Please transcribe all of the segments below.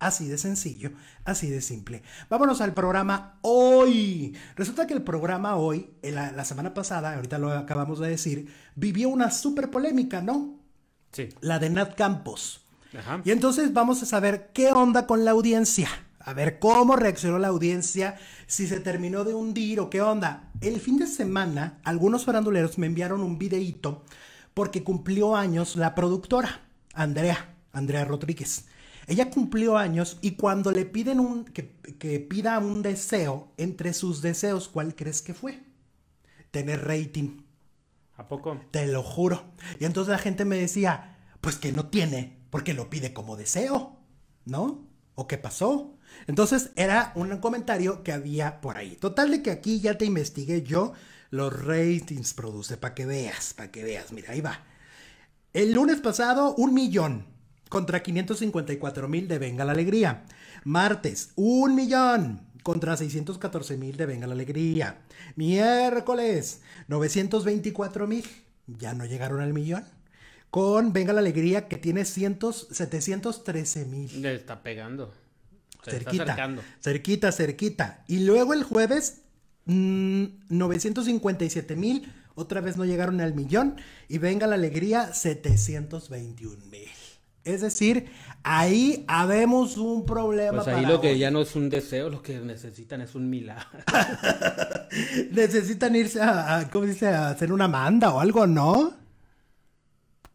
Así de sencillo, así de simple. Vámonos al programa hoy. Resulta que el programa hoy, eh, la, la semana pasada, ahorita lo acabamos de decir, vivió una súper polémica, ¿no? Sí. La de Nat Campos. Ajá. Y entonces vamos a saber qué onda con la audiencia. A ver cómo reaccionó la audiencia, si se terminó de hundir o qué onda. El fin de semana, algunos faranduleros me enviaron un videíto porque cumplió años la productora, Andrea, Andrea Rodríguez. Ella cumplió años y cuando le piden un, que, pida un deseo, entre sus deseos, ¿cuál crees que fue? Tener rating. ¿A poco? Te lo juro. Y entonces la gente me decía, pues que no tiene, porque lo pide como deseo, ¿no? ¿O qué pasó? Entonces era un comentario que había por ahí. Total de que aquí ya te investigué yo los ratings produce, para que veas, para que veas. Mira, ahí va. El lunes pasado, un millón contra 554 mil de Venga la Alegría. Martes, un millón contra 614 mil de Venga la Alegría. Miércoles, 924 mil. Ya no llegaron al millón. Con Venga la Alegría que tiene cientos, 713 mil. Le está pegando. cerquita, cerquita, cerquita. Y luego el jueves, 957 mm, mil. Otra vez no llegaron al millón. Y venga la alegría, 721 mil. Es decir, ahí habemos un problema. Pues ahí lo que ya no es un deseo, lo que necesitan es un milagro. necesitan irse a, a, ¿cómo dice? A hacer una manda o algo, ¿no?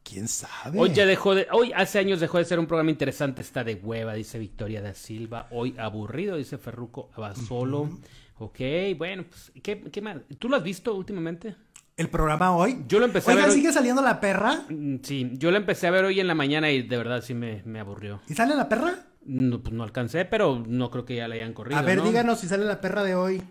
¿Quién sabe? Hoy ya dejó de, hoy hace años dejó de ser un programa interesante, está de hueva, dice Victoria da Silva. Hoy aburrido, dice Ferruco Abasolo. Ok, bueno, pues, qué más? ¿Tú lo has visto últimamente? el programa hoy. Yo lo empecé a ver. ¿sigue saliendo la perra? Mm, sí, yo lo empecé a ver hoy en la mañana y de verdad sí me, aburrió. ¿Y sale la perra? No, pues no alcancé, pero no creo que ya la hayan corrido. A ver, díganos si sale la perra de hoy.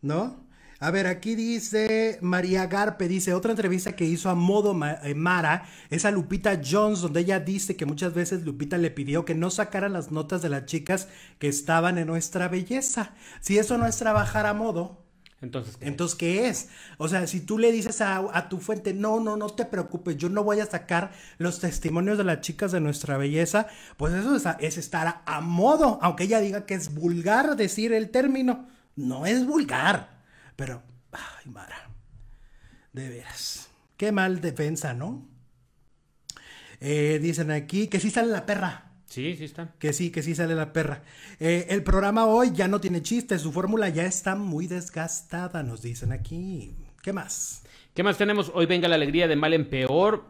¿No? A ver, aquí dice María Garpe, dice otra entrevista que hizo a modo eh, Mara, es a Lupita Jones, donde ella dice que muchas veces Lupita le pidió que no sacara las notas de las chicas que estaban en nuestra belleza. Si eso no es trabajar a modo. Entonces, ¿qué, Entonces, ¿qué es? O sea, si tú le dices a, tu fuente, no, no, no te preocupes, yo no voy a sacar los testimonios de las chicas de nuestra belleza, pues eso es, estar a, modo, aunque ella diga que es vulgar decir el término, no es vulgar, pero, ay, Mara, de veras, qué mal defensa, ¿no? Eh, dicen aquí que sí sale la perra. Sí, sí está. Que sí, que sí sale la perra. Eh, el programa hoy ya no tiene chistes, su fórmula ya está muy desgastada, nos dicen aquí. ¿Qué más? ¿Qué más tenemos? Hoy venga la alegría de mal en peor.